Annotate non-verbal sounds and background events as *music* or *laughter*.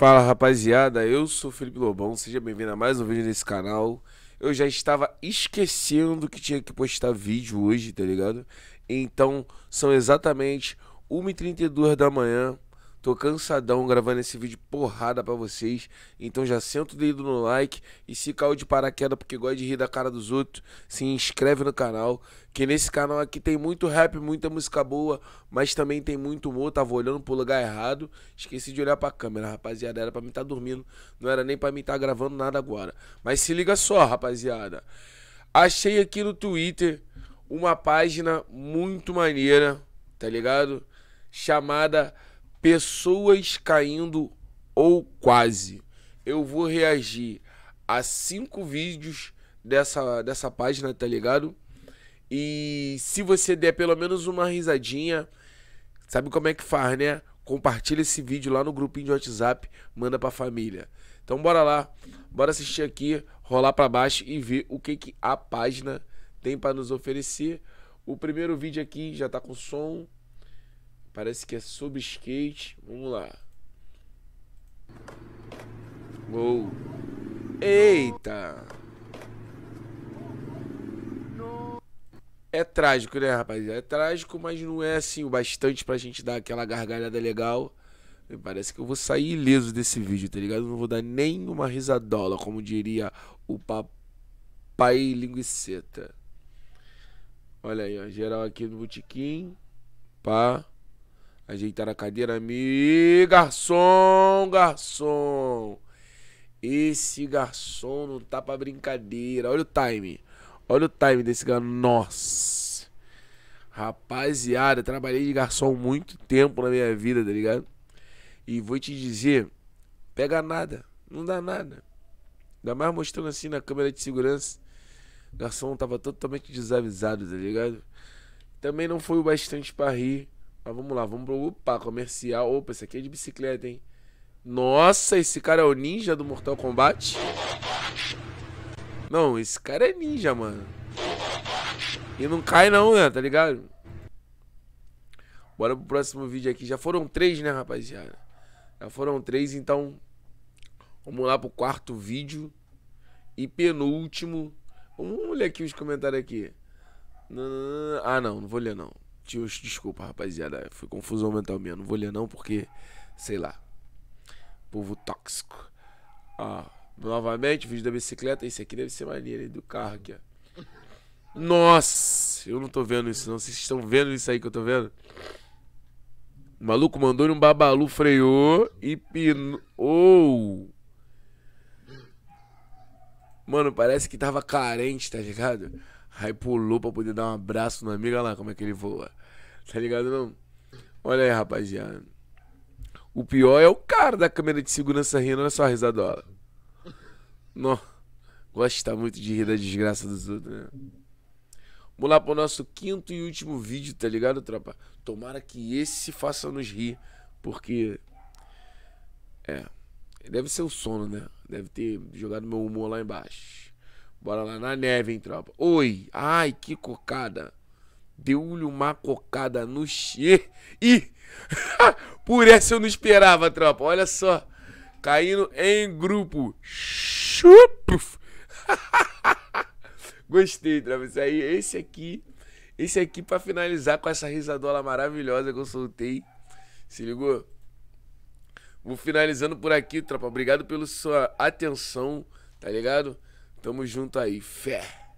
Fala rapaziada, eu sou Felipe Lobão, seja bem-vindo a mais um vídeo nesse canal. Eu já estava esquecendo que tinha que postar vídeo hoje, tá ligado? Então, são exatamente 1h32 da manhã, Tô cansadão gravando esse vídeo porrada para vocês. Então já senta o dedo no like e se caiu de paraquedas porque gosta de rir da cara dos outros, se inscreve no canal. Que nesse canal aqui tem muito rap, muita música boa, mas também tem muito humor. Tava olhando pro lugar errado, esqueci de olhar pra câmera, rapaziada. Era pra mim estar tá dormindo, não era nem pra mim estar tá gravando nada agora. Mas se liga só, rapaziada. Achei aqui no Twitter uma página muito maneira, tá ligado? Chamada Pessoas caindo ou quase. Eu vou reagir a cinco vídeos dessa, dessa página, tá ligado? E se você der pelo menos uma risadinha, sabe como é que faz, né? Compartilha esse vídeo lá no grupinho de WhatsApp, manda pra família. Então bora lá, bora assistir aqui, rolar para baixo e ver o que, que a página tem para nos oferecer. O primeiro vídeo aqui já tá com som. Parece que é sobre skate. Vamos lá. Gol. Eita. É trágico, né, rapaziada? É trágico, mas não é assim o bastante pra gente dar aquela gargalhada legal. Parece que eu vou sair ileso desse vídeo, tá ligado? Não vou dar nenhuma risadola, como diria o papai linguiceta. Olha aí, ó. Geral aqui do botequim. Pá. Ajeitar a cadeira, me garçom, garçom. Esse garçom não tá pra brincadeira. Olha o time. Olha o time desse garçom. Nossa. Rapaziada, trabalhei de garçom muito tempo na minha vida, tá ligado? E vou te dizer, pega nada. Não dá nada. Ainda mais mostrando assim na câmera de segurança. O garçom tava totalmente desavisado, tá ligado? Também não foi o bastante pra rir mas vamos lá, vamos pro opa, comercial. Opa, esse aqui é de bicicleta, hein? Nossa, esse cara é o ninja do Mortal Kombat. Não, esse cara é ninja, mano. E não cai não, né? Tá ligado? Bora pro próximo vídeo aqui. Já foram três, né, rapaziada? Já foram três, então... Vamos lá pro quarto vídeo. E penúltimo. Vamos ler aqui os comentários aqui. Ah, não, não vou ler não tios, desculpa, rapaziada. Foi confusão mental minha. Não vou ler não porque, sei lá. Povo tóxico. Ó, novamente, vídeo da bicicleta. Esse aqui deve ser maneiro, hein? Do carro aqui, ó. Nossa! Eu não tô vendo isso não. Vocês estão vendo isso aí que eu tô vendo? O maluco mandou um babalu, freou e pinou. Mano, parece que tava carente, tá ligado? Aí pulou pra poder dar um abraço no amigo. Olha lá como é que ele voa. Tá ligado não? Olha aí, rapaziada. O pior é o cara da câmera de segurança rindo, olha só a risadola. Não. Gosta muito de rir da desgraça dos outros, né? Vamos lá pro nosso quinto e último vídeo, tá ligado, tropa? Tomara que esse faça nos rir, porque. É. Deve ser o sono, né? Deve ter jogado meu humor lá embaixo. Bora lá na neve, hein, tropa? Oi! Ai, que cocada! deu-lhe uma cocada no che. E *laughs* por essa eu não esperava, tropa. Olha só. Caindo em grupo. Chup! *laughs* Gostei, tropa. Isso aí, esse aqui. Esse aqui para finalizar com essa risadola maravilhosa que eu soltei. Se ligou? Vou finalizando por aqui, tropa. Obrigado pela sua atenção, tá ligado? Tamo junto aí. Fé.